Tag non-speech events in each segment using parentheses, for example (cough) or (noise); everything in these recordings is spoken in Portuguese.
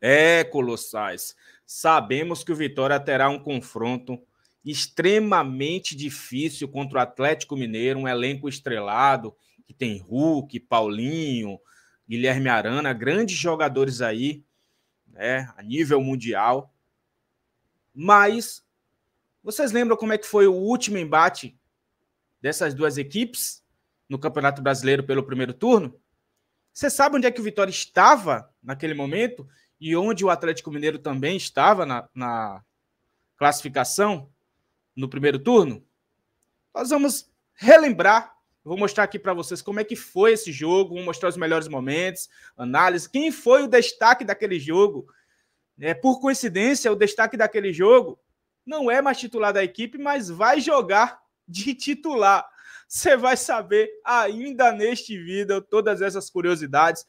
É, Colossais. Sabemos que o Vitória terá um confronto extremamente difícil contra o Atlético Mineiro, um elenco estrelado, que tem Hulk, Paulinho, Guilherme Arana, grandes jogadores aí, né, a nível mundial. Mas vocês lembram como é que foi o último embate dessas duas equipes no Campeonato Brasileiro pelo primeiro turno? Você sabe onde é que o Vitória estava naquele momento e onde o Atlético Mineiro também estava na, na classificação no primeiro turno, nós vamos relembrar. Vou mostrar aqui para vocês como é que foi esse jogo, vou mostrar os melhores momentos, análise, quem foi o destaque daquele jogo. É, por coincidência, o destaque daquele jogo não é mais titular da equipe, mas vai jogar de titular. Você vai saber ainda neste vídeo todas essas curiosidades.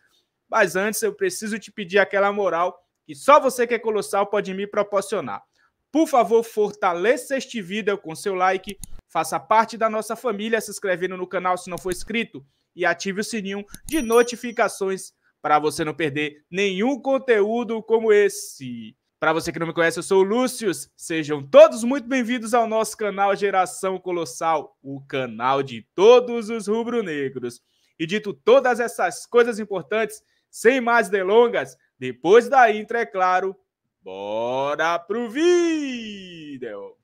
Mas antes eu preciso te pedir aquela moral que só você que é colossal pode me proporcionar. Por favor, fortaleça este vídeo com seu like, faça parte da nossa família se inscrevendo no canal se não for inscrito e ative o sininho de notificações para você não perder nenhum conteúdo como esse. Para você que não me conhece, eu sou o Lúcio. Sejam todos muito bem-vindos ao nosso canal Geração Colossal, o canal de todos os rubro-negros. E dito todas essas coisas importantes, sem mais delongas, depois da intro, é claro, bora pro vídeo!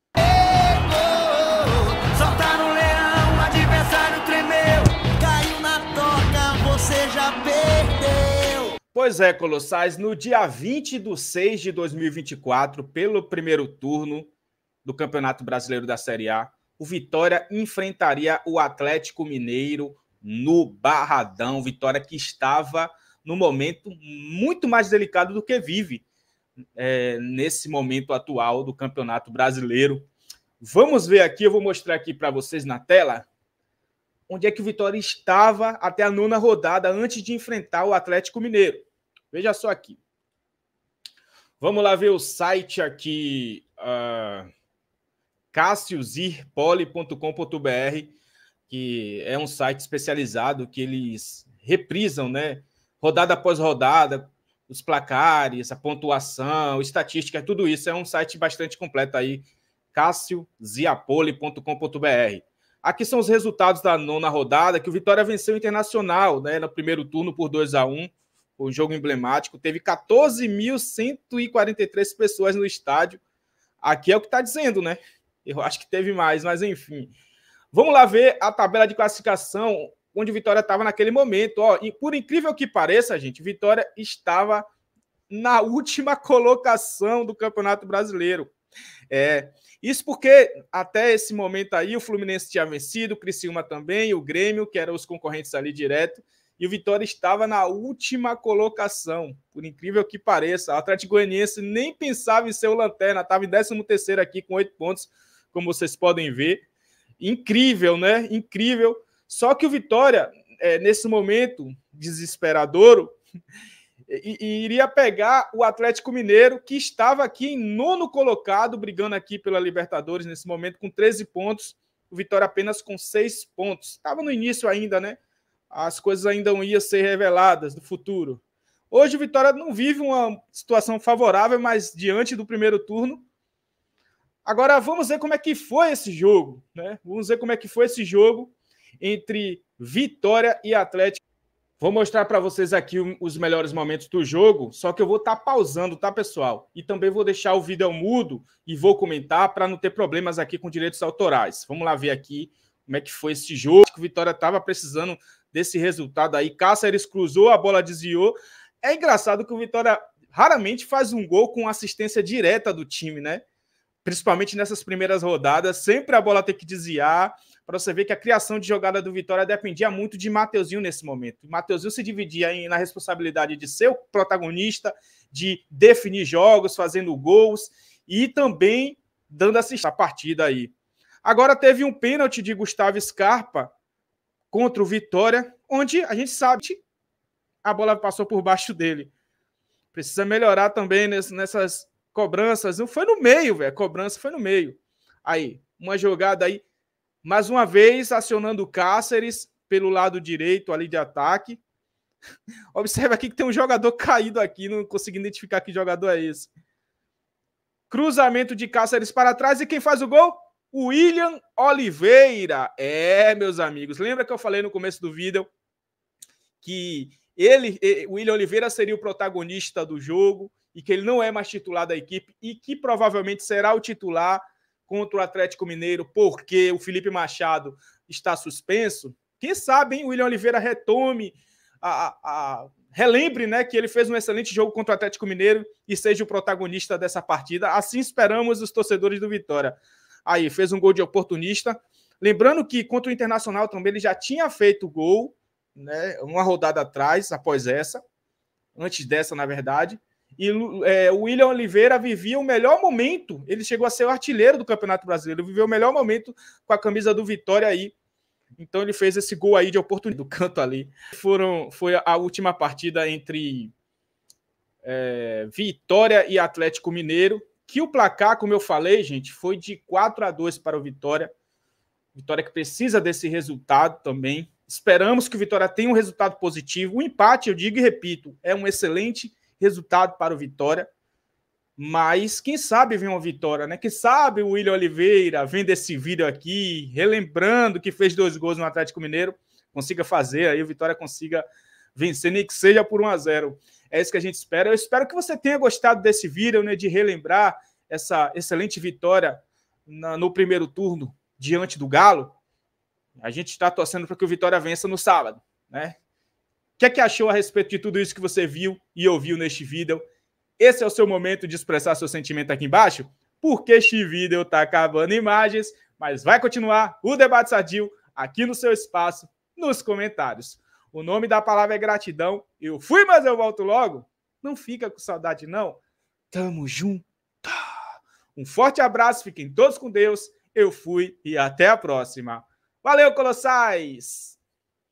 Soltaram o leão, o adversário tremeu, caiu na toca, você já perdeu. Pois é, Colossais, no dia 20 de 6 de 2024, pelo primeiro turno do Campeonato Brasileiro da Série A, o Vitória enfrentaria o Atlético Mineiro no Barradão. Vitória que estava no momento muito mais delicado do que vive é, nesse momento atual do Campeonato Brasileiro. Vamos ver aqui, eu vou mostrar aqui para vocês na tela onde é que o Vitória estava até a nona rodada antes de enfrentar o Atlético Mineiro. Veja só aqui. Vamos lá ver o site aqui, uh, ah, cassiusirpoli.com.br, que é um site especializado que eles reprisam, né? rodada após rodada, os placares, a pontuação, estatística, tudo isso. É um site bastante completo aí, cassiosiapoli.com.br. Aqui são os resultados da nona rodada, que o Vitória venceu o Internacional né, no primeiro turno por 2 a 1 o jogo emblemático. Teve 14.143 pessoas no estádio. Aqui é o que está dizendo, né? Eu acho que teve mais, mas enfim. Vamos lá ver a tabela de classificação onde Vitória estava naquele momento. Ó, e por incrível que pareça, gente, Vitória estava na última (laughs) colocação do Campeonato Brasileiro. É, isso porque até esse momento aí o Fluminense tinha vencido, o Criciúma também, o Grêmio, que eram os concorrentes ali direto, e o Vitória estava na última colocação, por incrível que pareça. O Atlético Goianiense nem pensava em ser o Lanterna, estava em 13 aqui com oito pontos, como vocês podem ver. Incrível, né? Incrível. Só que o Vitória, é, nesse momento desesperador, iria pegar o Atlético Mineiro, que estava aqui em nono colocado, brigando aqui pela Libertadores nesse momento, com 13 pontos. O Vitória apenas com 6 pontos. Estava no início ainda, né? As coisas ainda não iam ser reveladas no futuro. Hoje o Vitória não vive uma situação favorável, mas diante do primeiro turno. Agora vamos ver como é que foi esse jogo, né? Vamos ver como é que foi esse jogo entre Vitória e Atlético. Vou mostrar para vocês aqui os melhores momentos do jogo, só que eu vou estar tá pausando, tá, pessoal? E também vou deixar o vídeo mudo e vou comentar para não ter problemas aqui com direitos autorais. Vamos lá ver aqui como é que foi esse jogo. O Vitória estava precisando desse resultado aí. Cáceres cruzou, a bola desviou. É engraçado que o Vitória raramente faz um gol com assistência direta do time, né? Principalmente nessas primeiras rodadas, sempre a bola tem que desviar para você ver que a criação de jogada do Vitória dependia muito de Mateuzinho nesse momento. Mateuzinho se dividia em, na responsabilidade de ser o protagonista, de definir jogos, fazendo gols e também dando assistência à partida aí. Agora teve um pênalti de Gustavo Scarpa contra o Vitória, onde a gente sabe que a bola passou por baixo dele. Precisa melhorar também nessas cobranças. Não foi no meio, velho. Cobrança foi no meio. Aí, uma jogada aí mais uma vez, acionando o Cáceres pelo lado direito ali de ataque. (laughs) Observe aqui que tem um jogador (laughs) caído aqui, não consegui identificar que jogador é esse. Cruzamento de Cáceres para trás e quem faz o gol? William Oliveira. É, meus amigos, lembra que eu falei no começo do vídeo que ele, William Oliveira seria o protagonista do jogo e que ele não é mais titular da equipe e que provavelmente será o titular contra o Atlético Mineiro, porque o Felipe Machado está suspenso, quem sabe, hein, o William Oliveira retome a, a, a relembre né, que ele fez um excelente jogo contra o Atlético Mineiro e seja o protagonista dessa partida. Assim esperamos os torcedores do Vitória. Aí, fez um gol de oportunista. Lembrando que contra o Internacional também ele já tinha feito gol, né, uma rodada atrás, após essa, antes dessa, na verdade. E é, o William Oliveira vivia o melhor momento. Ele chegou a ser o artilheiro do Campeonato Brasileiro. Ele viveu o melhor momento com a camisa do Vitória aí. Então ele fez esse gol aí de oportunidade do canto ali. Foram, foi a última partida entre é, Vitória e Atlético Mineiro. Que o placar, como eu falei, gente, foi de 4 a 2 para o Vitória. Vitória que precisa desse resultado também. Esperamos que o Vitória tenha um resultado positivo. O empate, eu digo e repito, é um excelente resultado resultado para o Vitória. Mas quem sabe vem uma vitória, né? Quem sabe o William Oliveira vendo esse vídeo aqui, relembrando que fez dois gols no Atlético Mineiro, consiga fazer, aí o Vitória consiga vencer, nem que seja por 1 a 0 É isso que a gente espera. Eu espero que você tenha gostado desse vídeo, né? De relembrar essa excelente vitória na, no primeiro turno diante do Galo. A gente está torcendo para que o Vitória vença no sábado, né? que é que achou a respeito de tudo isso que você viu e ouviu neste vídeo? Esse é o seu momento de expressar seu sentimento aqui embaixo, porque este vídeo está acabando imagens, mas vai continuar o debate sadio aqui no seu espaço, nos comentários. O nome da palavra é gratidão. Eu fui, mas eu volto logo. Não fica com saudade, não. Tamo junto. Um forte abraço, fiquem todos com Deus. Eu fui e até a próxima. Valeu, Colossais!